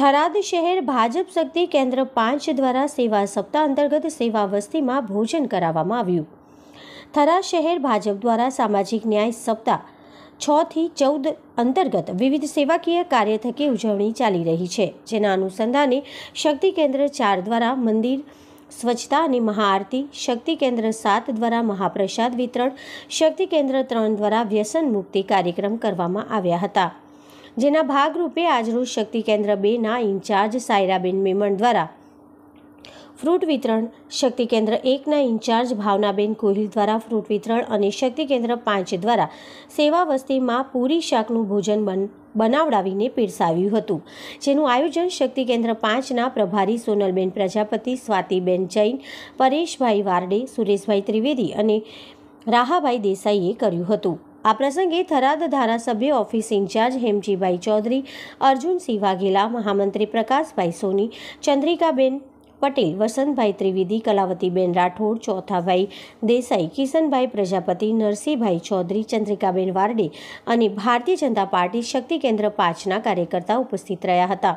થરાદ શહેર ભાજપ શક્તિ કેન્દ્ર પાંચ દ્વારા સેવા સપ્તાહ અંતર્ગત સેવા વસ્તીમાં ભોજન કરાવવામાં આવ્યું થરાદ શહેર ભાજપ દ્વારા સામાજિક ન્યાય સપ્તાહ છથી ચૌદ અંતર્ગત વિવિધ સેવાકીય કાર્ય થકી ઉજવણી ચાલી રહી છે જેના અનુસંધાને શક્તિ કેન્દ્ર ચાર દ્વારા મંદિર સ્વચ્છતા અને મહાઆરતી શક્તિ કેન્દ્ર સાત દ્વારા મહાપ્રસાદ વિતરણ શક્તિ કેન્દ્ર ત્રણ દ્વારા વ્યસન મુક્તિ કાર્યક્રમ કરવામાં આવ્યા હતા જેના ભાગરૂપે આજરોજ શક્તિ કેન્દ્ર બેના ઇન્ચાર્જ સાયરાબેન મેમણ દ્વારા ફ્રૂટ વિતરણ શક્તિ કેન્દ્ર એકના ઇન્ચાર્જ ભાવનાબેન કોહિલ દ્વારા ફ્રૂટ વિતરણ અને શક્તિ કેન્દ્ર પાંચ દ્વારા સેવા વસ્તીમાં પૂરી શાકનું ભોજન બન બનાવડાવીને પીરસાવ્યું હતું જેનું આયોજન શક્તિ કેન્દ્ર પાંચના પ્રભારી સોનલબેન પ્રજાપતિ સ્વાતિબેન જૈન પરેશભાઈ વારડે સુરેશભાઈ ત્રિવેદી અને રાહાભાઈ દેસાઈએ કર્યું હતું આ પ્રસંગે થરાદ ધારાસભ્ય ઓફિસ ઇન્ચાર્જ હેમજીભાઈ ચૌધરી અર્જુનસિંહ વાઘેલા મહામંત્રી પ્રકાશભાઈ સોની ચંદ્રિકાબેન પટેલ વસંતભાઈ ત્રિવેદી કલાવતીબેન રાઠોડ ચોથાભાઈ દેસાઈ કિશનભાઈ પ્રજાપતિ નરસિંહભાઈ ચૌધરી ચંદ્રિકાબેન વારડે અને ભારતીય જનતા પાર્ટી શક્તિ કેન્દ્ર પાંચના કાર્યકર્તા ઉપસ્થિત રહ્યા હતા